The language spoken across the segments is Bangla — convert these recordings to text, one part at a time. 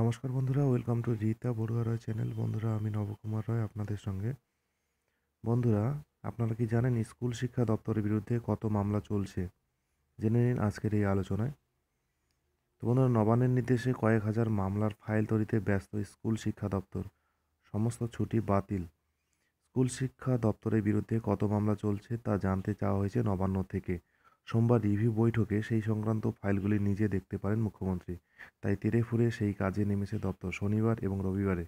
নমস্কার বন্ধুরা welcome to Rita Barua Roy channel বন্ধুরা আমি নবকুমার রয় আপনাদের সঙ্গে বন্ধুরা আপনারা কি জানেন স্কুল শিক্ষা দপ্তরের বিরুদ্ধে কত মামলা চলছে জেনে নিন আজকের এই আলোচনায় তো বন্ধুরা নবান্নের নির্দেশে কয়েক হাজার মামলার ফাইল তৈরিতে ব্যস্ত স্কুল শিক্ষা দপ্তর সমস্ত ছুটি বাতিল স্কুল শিক্ষা দপ্তরের বিরুদ্ধে কত মামলা চলছে তা জানতে চাওয়া হয়েছে নবান্ন থেকে সোমবার রিভিউ বৈঠকে সেই সংক্রান্ত ফাইলগুলি নিজে দেখতে পারেন মুখ্যমন্ত্রী তাই তেরে ফুরে সেই কাজে নেমেছে দপ্তর শনিবার এবং রবিবারে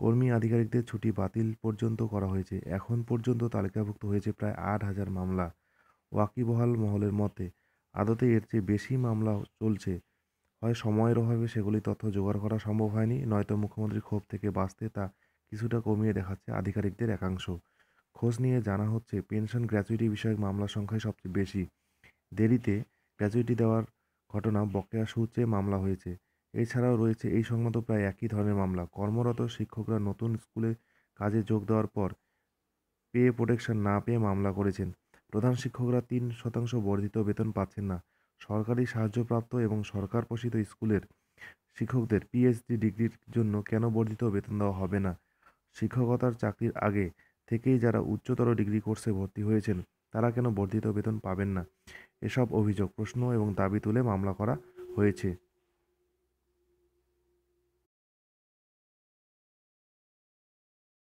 কর্মী আধিকারিকদের ছুটি বাতিল পর্যন্ত করা হয়েছে এখন পর্যন্ত তালিকাভুক্ত হয়েছে প্রায় আট হাজার মামলা ওয়াকিবহাল মহলের মতে আদতে এর চেয়ে বেশি মামলা চলছে হয় সময়ের অভাবে সেগুলি তথ্য জোগাড় করা সম্ভব হয়নি নয়তো মুখ্যমন্ত্রীর ক্ষোভ থেকে বাঁচতে তা কিছুটা কমিয়ে দেখাচ্ছে আধিকারিকদের একাংশ খোঁজ নিয়ে জানা হচ্ছে পেনশন গ্র্যাচুইটি বিষয়ক মামলার সংখ্যাই সবচেয়ে বেশি দেরিতে গ্র্যাচুইটি দেওয়ার ঘটনা বকেয়া সূত্রে মামলা হয়েছে এছাড়াও রয়েছে এই সংক্রান্ত প্রায় একই ধরনের মামলা কর্মরত শিক্ষকরা নতুন স্কুলে কাজে যোগ দেওয়ার পর পে প্রোটেকশন না পেয়ে মামলা করেছেন প্রধান শিক্ষকরা তিন শতাংশ বর্ধিত বেতন পাচ্ছেন না সরকারি সাহায্যপ্রাপ্ত এবং সরকার পোষিত স্কুলের শিক্ষকদের পিএইচডি ডিগ্রির জন্য কেন বর্ধিত বেতন দেওয়া হবে না শিক্ষকতার চাকরির আগে থেকেই যারা উচ্চতর ডিগ্রি কোর্সে ভর্তি হয়েছেন তারা কেন বর্ধিত বেতন পাবেন না এসব অভিযোগ প্রশ্ন এবং দাবি তুলে মামলা করা হয়েছে